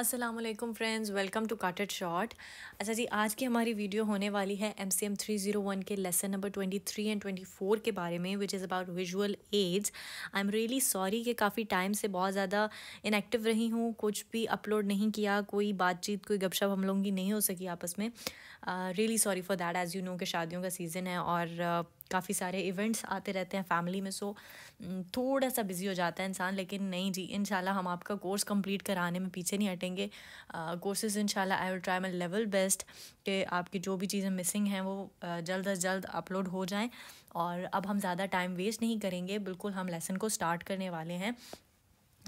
Aslam friends welcome to काटेड short अच्छा जी आज की हमारी वीडियो होने वाली है M C M three zero one के lesson number twenty three and twenty four के बारे में which is about visual aids I am really sorry कि काफ़ी टाइम से बहुत ज़्यादा इनएक्टिव रही हूँ कुछ भी अपलोड नहीं किया कोई बातचीत कोई गपशप हम लोगों की नहीं हो सकी आपस में really sorry for that as you know कि शादियों का सीज़न है और uh, काफ़ी सारे इवेंट्स आते रहते हैं फैमिली में सो थोड़ा सा बिज़ी हो जाता है इंसान लेकिन नहीं जी इन हम आपका कोर्स कंप्लीट कराने में पीछे नहीं हटेंगे courses in I will try my level best कि आपकी जो भी चीज़ें मिसिंग हैं वो जल्द अज जल्द अपलोड हो जाएँ और अब हम ज़्यादा टाइम वेस्ट नहीं करेंगे बिल्कुल हम लेसन को स्टार्ट करने वाले हैं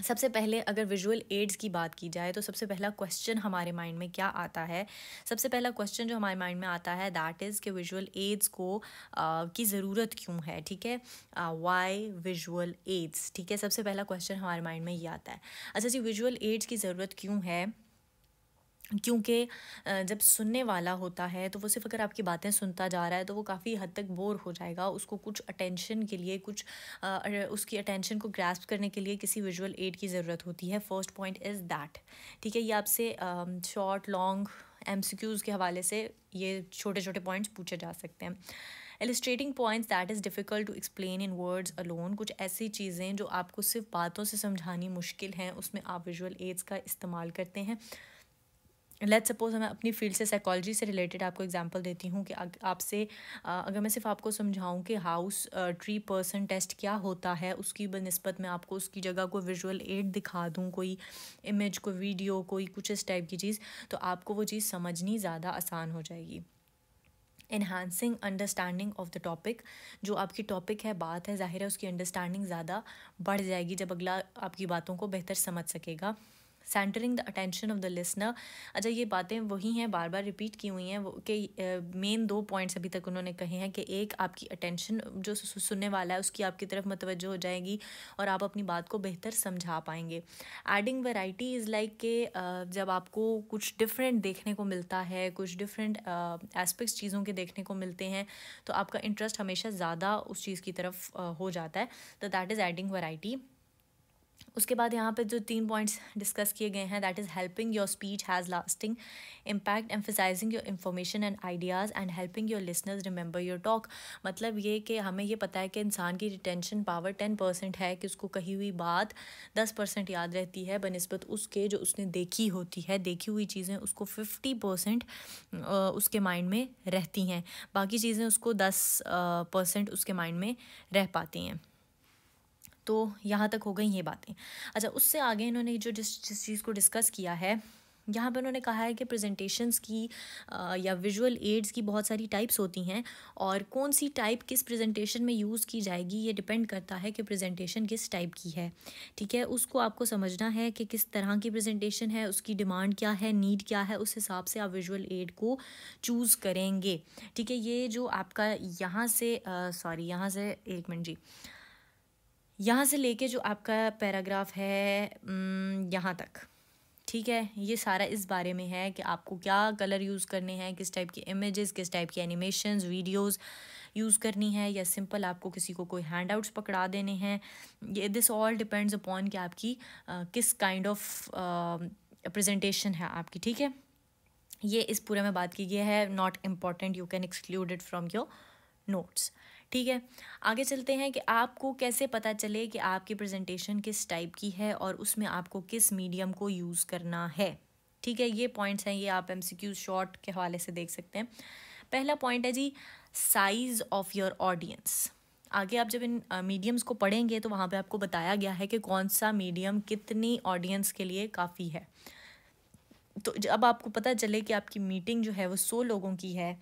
सबसे पहले अगर विजुअल एड्स की बात की जाए तो सबसे पहला क्वेश्चन हमारे माइंड में क्या आता है सबसे पहला क्वेश्चन जो हमारे माइंड में आता है दैट इज़ कि विजुअल एड्स को आ, की ज़रूरत क्यों है ठीक है वाई विजुअल एड्स ठीक है सबसे पहला क्वेश्चन हमारे माइंड में ये आता है अच्छा जी विजुअल एड्स की ज़रूरत क्यों है क्योंकि जब सुनने वाला होता है तो वो सिर्फ अगर आपकी बातें सुनता जा रहा है तो वो काफ़ी हद तक बोर हो जाएगा उसको कुछ अटेंशन के लिए कुछ उसकी अटेंशन को ग्रास्प करने के लिए किसी विजुअल एड की ज़रूरत होती है फर्स्ट पॉइंट इज़ दैट ठीक है ये आपसे शॉर्ट लॉन्ग एम के हवाले से ये छोटे छोटे पॉइंट्स पूछे जा सकते हैं illustrating points that is difficult to explain in words alone कुछ ऐसी चीज़ें जो आपको सिर्फ बातों से समझानी मुश्किल हैं उसमें आप विजुअल एड्स का इस्तेमाल करते हैं लेट सपोज मैं अपनी फील्ड से साइकोलॉजी से रिलेटेड आपको एग्जांपल देती हूँ कि आपसे अगर मैं सिर्फ आपको समझाऊँ कि हाउस ट्री पर्सन टेस्ट क्या होता है उसकी बनस्बत मैं आपको उसकी जगह को विजुअल एड दिखा दूँ कोई इमेज कोई वीडियो कोई कुछ इस टाइप की चीज़ तो आपको वो चीज़ समझनी ज़्यादा आसान हो जाएगी enhancing understanding of the topic जो आपकी टॉपिक है बात है जाहिर है उसकी अंडरस्टैंडिंग ज़्यादा बढ़ जाएगी जब अगला आपकी बातों को बेहतर समझ सकेगा centring the attention of the listener अच्छा ये बातें वही हैं बार बार रिपीट की हुई हैं वो के मेन दो पॉइंट्स अभी तक उन्होंने कहे हैं कि एक आपकी अटेंशन जो सुनने वाला है उसकी आपकी तरफ मतवजो हो जाएगी और आप अपनी बात को बेहतर समझा पाएंगे एडिंग वेराइटी इज़ लाइक के जब आपको कुछ डिफरेंट देखने को मिलता है कुछ डिफरेंट एस्पेक्ट्स चीज़ों के देखने को मिलते हैं तो आपका इंटरेस्ट हमेशा ज़्यादा उस चीज़ की तरफ हो जाता है तो दैट इज़ एडिंग वराइटी उसके बाद यहाँ पे जो तीन पॉइंट्स डिस्कस किए गए हैं that is helping your speech has lasting impact emphasising your information and ideas and helping your listeners remember your talk मतलब ये कि हमें ये पता है कि इंसान की रिटेंशन पावर टेन परसेंट है कि उसको कही हुई बात दस परसेंट याद रहती है बनस्बत उसके जो उसने देखी होती है देखी हुई चीज़ें उसको फिफ्टी परसेंट उसके माइंड में रहती हैं बाकी चीज़ें उसको दस परसेंट उसके माइंड में रह पाती हैं तो यहाँ तक हो गई ये बातें अच्छा उससे आगे इन्होंने जो जिस जिस चीज़ को डिस्कस किया है यहाँ पर उन्होंने कहा है कि प्रेजेंटेशंस की आ, या विजुअल एड्स की बहुत सारी टाइप्स होती हैं और कौन सी टाइप किस प्रेजेंटेशन में यूज़ की जाएगी ये डिपेंड करता है कि प्रेजेंटेशन किस टाइप की है ठीक है उसको आपको समझना है कि किस तरह की प्रेजेंटेशन है उसकी डिमांड क्या है नीड क्या है उस हिसाब से आप विजुअल एड को चूज़ करेंगे ठीक है ये जो आपका यहाँ से सॉरी यहाँ से एक मिनट जी यहाँ से लेके जो आपका पैराग्राफ है यहाँ तक ठीक है ये सारा इस बारे में है कि आपको क्या कलर यूज़ करने हैं किस टाइप की इमेजेस किस टाइप की एनिमेशन वीडियोस यूज़ करनी है या सिंपल आपको किसी को कोई हैंड आउट्स पकड़ा देने हैं ये दिस ऑल डिपेंड्स अपॉन कि आपकी आ, किस काइंड ऑफ प्रेजेंटेशन है आपकी ठीक है ये इस पूरे में बात की गई है not important you can exclude it from your notes ठीक है आगे चलते हैं कि आपको कैसे पता चले कि आपकी प्रेजेंटेशन किस टाइप की है और उसमें आपको किस मीडियम को यूज़ करना है ठीक है ये पॉइंट्स हैं ये आप एम सी क्यू शॉर्ट के हवाले से देख सकते हैं पहला पॉइंट है जी साइज़ ऑफ़ योर ऑडियंस आगे आप जब इन मीडियम्स को पढ़ेंगे तो वहाँ पे आपको बताया गया है कि कौन सा मीडियम कितनी ऑडियंस के लिए काफ़ी है तो जब आपको पता चले कि आपकी मीटिंग जो है वो सौ लोगों की है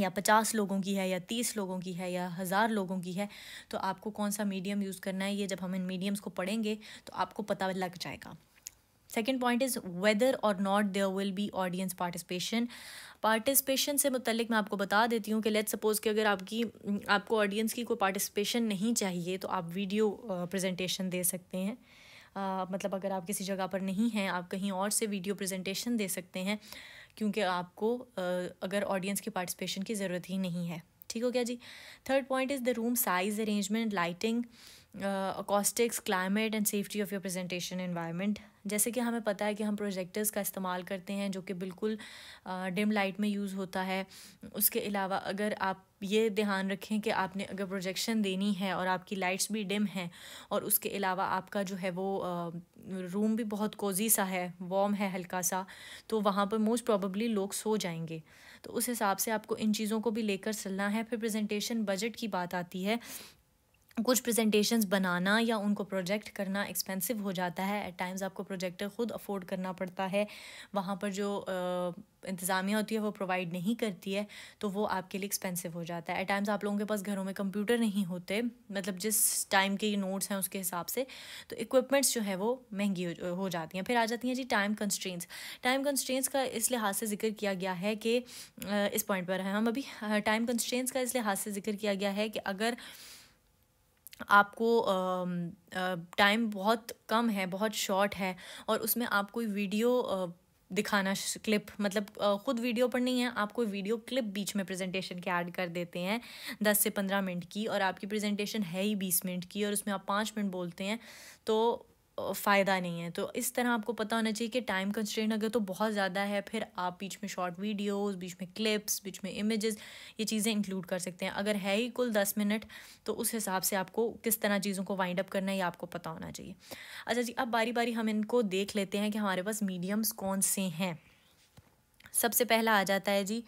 या पचास लोगों की है या तीस लोगों की है या हज़ार लोगों की है तो आपको कौन सा मीडियम यूज़ करना है ये जब हम इन मीडियम्स को पढ़ेंगे तो आपको पता लग जाएगा second point is whether or not there will be audience participation participation से मतलब मैं आपको बता देती हूँ कि लेट सपोज़ कि अगर आपकी आपको ऑडियंस की कोई पार्टिसिपेशन नहीं चाहिए तो आप वीडियो प्रेजेंटेशन दे सकते हैं uh, मतलब अगर आप किसी जगह पर नहीं हैं आप कहीं और से वीडियो प्रेजेंटेशन दे सकते हैं क्योंकि आपको अगर ऑडियंस की पार्टिसिपेशन की ज़रूरत ही नहीं है ठीक हो गया जी third point is the room size arrangement lighting acoustics climate and safety of your presentation environment जैसे कि हमें पता है कि हम प्रोजेक्टर्स का इस्तेमाल करते हैं जो कि बिल्कुल डिम लाइट में यूज़ होता है उसके अलावा अगर आप ये ध्यान रखें कि आपने अगर प्रोजेक्शन देनी है और आपकी लाइट्स भी डिम हैं और उसके अलावा आपका जो है वो रूम भी बहुत कोजी सा है वॉम है हल्का सा तो वहाँ पर मोस्ट प्रॉबली लोग सो जाएंगे तो उस हिसाब से आपको इन चीज़ों को भी लेकर चलना है फिर प्रेजेंटेशन बजट की बात आती है कुछ प्रेजेंटेशंस बनाना या उनको प्रोजेक्ट करना एक्सपेंसिव हो जाता है एट टाइम्स आपको प्रोजेक्टर ख़ुद अफोर्ड करना पड़ता है वहाँ पर जो इंतज़ामिया होती है वो प्रोवाइड नहीं करती है तो वो आपके लिए एक्सपेंसिव हो जाता है एट टाइम्स आप लोगों के पास घरों में कंप्यूटर नहीं होते मतलब जिस टाइम के ये नोट्स हैं उसके हिसाब से तो इक्विपमेंट्स जो है वो महंगी हो, जाती हैं फिर आ जाती हैं जी टाइम कंस्ट्रेंट्स टाइम कंस्ट्रेंट्स का इस लिहाज से जिक्र किया गया है कि इस पॉइंट पर हैं हम अभी टाइम कंस्ट्रेंट्स का इस लिहाज से जिक्र किया गया है कि अगर आपको टाइम बहुत कम है बहुत शॉर्ट है और उसमें आप कोई वीडियो दिखाना क्लिप मतलब ख़ुद वीडियो पर नहीं है आप कोई वीडियो क्लिप बीच में प्रेजेंटेशन के ऐड कर देते हैं दस से पंद्रह मिनट की और आपकी प्रेजेंटेशन है ही बीस मिनट की और उसमें आप पाँच मिनट बोलते हैं तो फ़ायदा नहीं है तो इस तरह आपको पता होना चाहिए कि टाइम कंस्ट्रेंट अगर तो बहुत ज़्यादा है फिर आप बीच में शॉर्ट वीडियोस बीच में क्लिप्स बीच में इमेजेस ये चीज़ें इंक्लूड कर सकते हैं अगर है ही कुल दस मिनट तो उस हिसाब से आपको किस तरह चीज़ों को वाइंड अप करना है ये आपको पता होना चाहिए अच्छा जी अब बारी बारी हम इनको देख लेते हैं कि हमारे पास मीडियम्स कौन से हैं सबसे पहला आ जाता है जी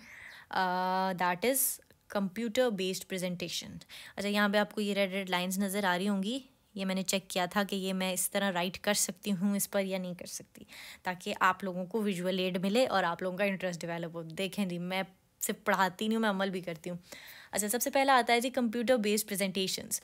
that is computer based presentation अच्छा यहाँ पे आपको ये रेड रेड लाइंस नज़र आ रही होंगी ये मैंने चेक किया था कि ये मैं इस तरह राइट कर सकती हूँ इस पर या नहीं कर सकती ताकि आप लोगों को विजुअल एड मिले और आप लोगों का इंटरेस्ट डेवलप हो देखें जी मैं सिर्फ पढ़ाती नहीं हूँ मैं अमल भी करती हूँ अच्छा सबसे पहला आता है जी computer based presentations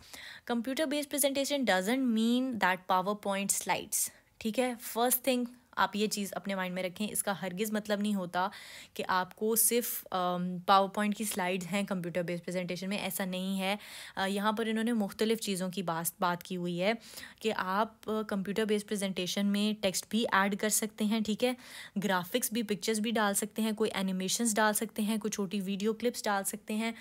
computer based presentation doesn't mean that PowerPoint slides ठीक है फर्स्ट थिंग आप ये चीज़ अपने माइंड में रखें इसका हरगिज़ मतलब नहीं होता कि आपको सिर्फ पावर पॉइंट की स्लाइड्स हैं कंप्यूटर बेस्ड प्रेजेंटेशन में ऐसा नहीं है यहाँ पर इन्होंने मुख्तलिफ़ चीज़ों की बात बात की हुई है कि आप कंप्यूटर बेस्ड प्रेजेंटेशन में टेक्स्ट भी ऐड कर सकते हैं ठीक है ग्राफिक्स भी पिक्चर्स भी डाल सकते हैं कोई एनिमेशंस डाल सकते हैं कोई छोटी वीडियो क्लिप्स डाल सकते हैं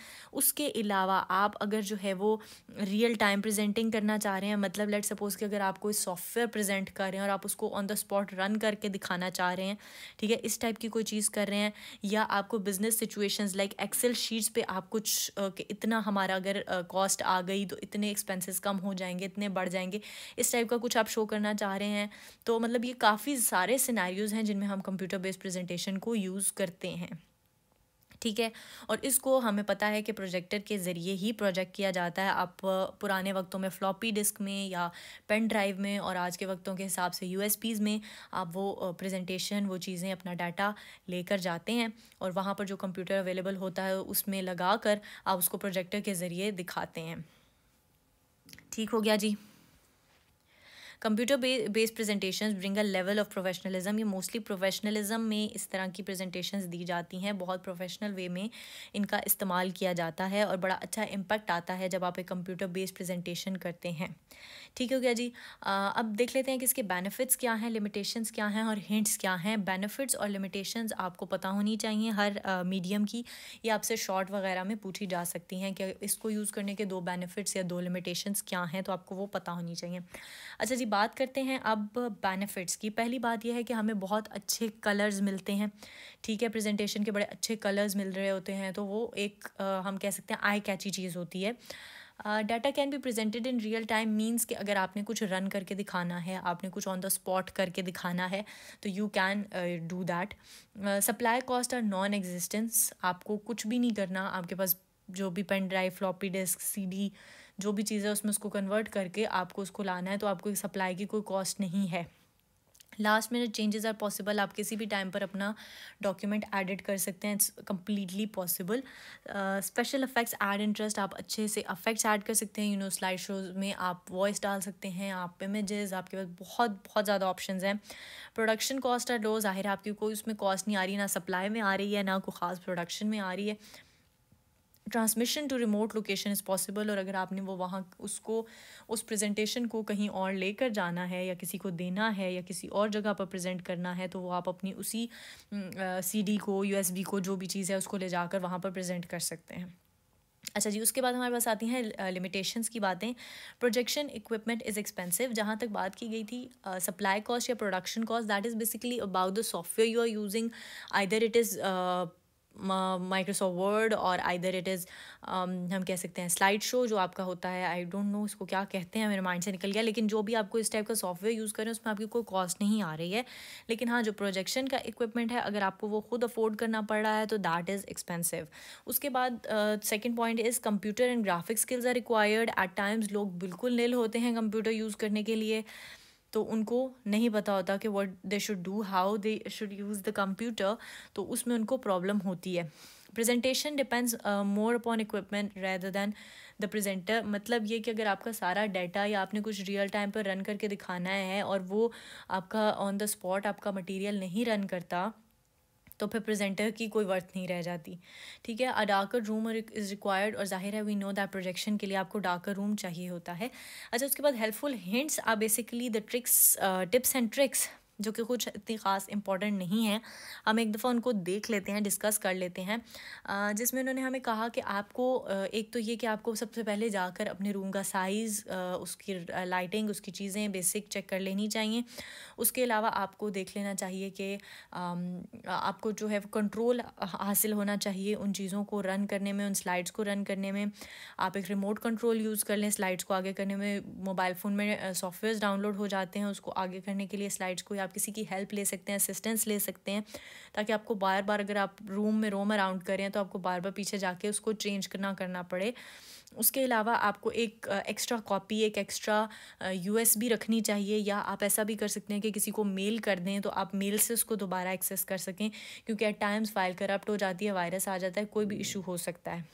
उसके अलावा आप अगर जो है वो रियल टाइम प्रजेंटिंग करना चाह रहे हैं मतलब लेट सपोज़ कि अगर आप कोई सॉफ्टवेयर प्रजेंट कर रहे हैं और आप उसको ऑन द स्पॉट रन करके दिखाना चाह रहे हैं ठीक है इस टाइप की कोई चीज़ कर रहे हैं या आपको business situations like Excel sheets पे आप कुछ इतना हमारा अगर कॉस्ट आ गई तो इतने एक्सपेंसेस कम हो जाएंगे इतने बढ़ जाएंगे इस टाइप का कुछ आप शो करना चाह रहे हैं तो मतलब ये काफ़ी सारे सिनारीज़ हैं जिनमें हम कंप्यूटर बेस्ड प्रेजेंटेशन को यूज़ करते हैं ठीक है और इसको हमें पता है कि प्रोजेक्टर के ज़रिए ही प्रोजेक्ट किया जाता है आप पुराने वक्तों में फ्लॉपी डिस्क में या पेन ड्राइव में और आज के वक्तों के हिसाब से यू में आप वो प्रेजेंटेशन वो चीज़ें अपना डाटा लेकर जाते हैं और वहाँ पर जो कंप्यूटर अवेलेबल होता है उसमें लगा कर आप उसको प्रोजेक्टर के ज़रिए दिखाते हैं ठीक हो गया जी computer based presentation bring a level of professionalism ये मोस्टली प्रोफेशनलिज्म में इस तरह की प्रेजेंटेशन दी जाती हैं बहुत प्रोफेशनल वे में इनका इस्तेमाल किया जाता है और बड़ा अच्छा इम्पैक्ट आता है जब आप एक कंप्यूटर बेस्ड प्रेजेंटेशन करते हैं ठीक हो गया जी आ, अब देख लेते हैं कि इसके बेनिफिट्स क्या हैं लिमिटेशंस क्या हैं और हिंट्स क्या हैं बेनिफिट्स और लिमिटेशंस आपको पता होनी चाहिए हर मीडियम की ये आपसे शॉर्ट वगैरह में पूछी जा सकती हैं कि इसको यूज़ करने के दो बेनिफिट्स या दो लिमिटेशंस क्या हैं तो आपको वो पता होनी चाहिए अच्छा जी बात करते हैं अब बेनिफिट्स की पहली बात यह है कि हमें बहुत अच्छे कलर्स मिलते हैं ठीक है प्रेजेंटेशन के बड़े अच्छे कलर्स मिल रहे होते हैं तो वो एक आ, हम कह सकते हैं आई कैची चीज़ होती है data can be presented in real time means कि अगर आपने कुछ रन करके दिखाना है आपने कुछ ऑन द स्पॉट करके दिखाना है तो you can do that supply cost are non existence आपको कुछ भी नहीं करना आपके पास जो भी pen drive floppy disk CD जो भी चीज़ है उसमें उसको कन्वर्ट करके आपको उसको लाना है तो आपको सप्लाई की कोई कॉस्ट नहीं है last minute changes are possible आप किसी भी टाइम पर अपना डॉक्यूमेंट एडिट कर सकते हैं it's completely possible special effects add interest आप अच्छे से अफेक्ट्स ऐड कर सकते हैं यू नो स्लाइड शोज में आप वॉइस डाल सकते हैं आप इमेजेस आपके पास बहुत बहुत ज़्यादा ऑप्शन हैं प्रोडक्शन कॉस्ट आर लो ज़ाहिर आपकी कोई उसमें कॉस्ट नहीं आ रही ना सप्लाई में आ रही है ना कोई ख़ास प्रोडक्शन में आ रही है transmission to remote location is possible और अगर आपने वो वहाँ उसको उस प्रेजेंटेशन को कहीं और लेकर जाना है या किसी को देना है या किसी और जगह पर प्रेजेंट करना है तो वो आप अपनी उसी सी डी को यू एस बी को जो भी चीज़ है उसको ले जाकर वहाँ पर प्रेजेंट कर सकते हैं अच्छा जी उसके बाद हमारे पास आती हैं लिमिटेशंस की बातें प्रोजेक्शन इक्विपमेंट इज़ एक्सपेंसिव जहाँ तक बात की गई थी सप्लाई कॉस्ट या production cost that is basically about the software you are using either it is Microsoft Word or either it is हम कह सकते हैं स्लाइड शो जो आपका होता है आई डोंट नो इसको क्या कहते हैं मेरे माइंड से निकल गया लेकिन जो भी आपको इस टाइप का सॉफ्टवेयर यूज़ करें उसमें आपकी कोई कॉस्ट नहीं आ रही है लेकिन हाँ जो प्रोजेक्शन का इक्विपमेंट है अगर आपको वो खुद अफोर्ड करना पड़ रहा है तो दैट इज़ एक्सपेंसिव उसके बाद second point is computer and graphic skills are required at times लोग बिल्कुल नील होते हैं कंप्यूटर यूज़ करने के लिए तो उनको नहीं पता होता कि what they should do how they should use the computer तो उसमें उनको प्रॉब्लम होती है presentation depends more upon equipment rather than the presenter मतलब ये कि अगर आपका सारा डाटा या आपने कुछ रियल टाइम पर रन करके दिखाना है और वो आपका ऑन द स्पॉट आपका मटीरियल नहीं रन करता तो फिर प्रेजेंटर की कोई वर्थ नहीं रह जाती ठीक है a darker room is required और जाहिर है वी नो दैट प्रोजेक्शन के लिए आपको डार्कर रूम चाहिए होता है अच्छा उसके बाद helpful hints are basically the tricks tips and tricks जो कि कुछ इतनी ख़ास इम्पॉर्टेंट नहीं है हम एक दफ़ा उनको देख लेते हैं डिस्कस कर लेते हैं जिसमें उन्होंने हमें कहा कि आपको एक तो ये कि आपको सबसे पहले जाकर अपने रूम का साइज़ उसकी लाइटिंग उसकी चीज़ें बेसिक चेक कर लेनी चाहिए उसके अलावा आपको देख लेना चाहिए कि आपको जो है कंट्रोल हासिल होना चाहिए उन चीज़ों को रन करने में उन स्लाइड्स को रन करने में आप एक रिमोट कंट्रोल यूज़ कर लें स्लाइड्स को आगे करने में मोबाइल फ़ोन में सॉफ्टवेयर डाउनलोड हो जाते हैं उसको आगे करने के लिए स्लाइड्स को या किसी की हेल्प ले सकते हैं असिस्टेंस ले सकते हैं ताकि आपको बार बार अगर आप रूम में रोम अराउंड करें तो आपको बार बार पीछे जाके उसको चेंज ना करना पड़े उसके अलावा आपको एक एक्स्ट्रा कॉपी एक एक्स्ट्रा यूएसबी रखनी चाहिए या आप ऐसा भी कर सकते हैं कि किसी को मेल कर दें तो आप मेल से उसको दोबारा एक्सेस कर सकें क्योंकि एट टाइम्स फाइल करप्ट हो जाती है वायरस आ जाता है कोई भी इशू हम्म। हो सकता है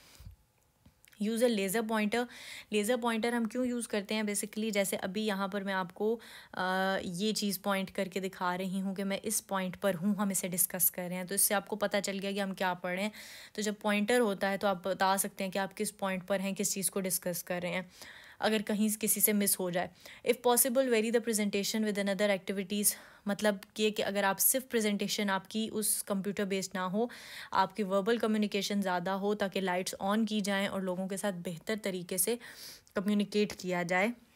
use a laser pointer laser pointer हम क्यों यूज़ करते हैं बेसिकली जैसे अभी यहाँ पर मैं आपको आ, ये चीज़ पॉइंट करके दिखा रही हूँ कि मैं इस पॉइंट पर हूँ हम इसे डिस्कस कर रहे हैं तो इससे आपको पता चल गया कि हम क्या पढ़ रहे हैं तो जब पॉइंटर होता है तो आप बता सकते हैं कि आप किस पॉइंट पर हैं किस चीज़ को डिस्कस कर रहे हैं अगर कहीं किसी से मिस हो जाए if possible vary the presentation with other activities मतलब ये कि अगर आप सिर्फ प्रेजेंटेशन आपकी उस कंप्यूटर बेस्ड ना हो आपकी वर्बल कम्युनिकेशन ज़्यादा हो ताकि लाइट्स ऑन की जाएं और लोगों के साथ बेहतर तरीके से कम्युनिकेट किया जाए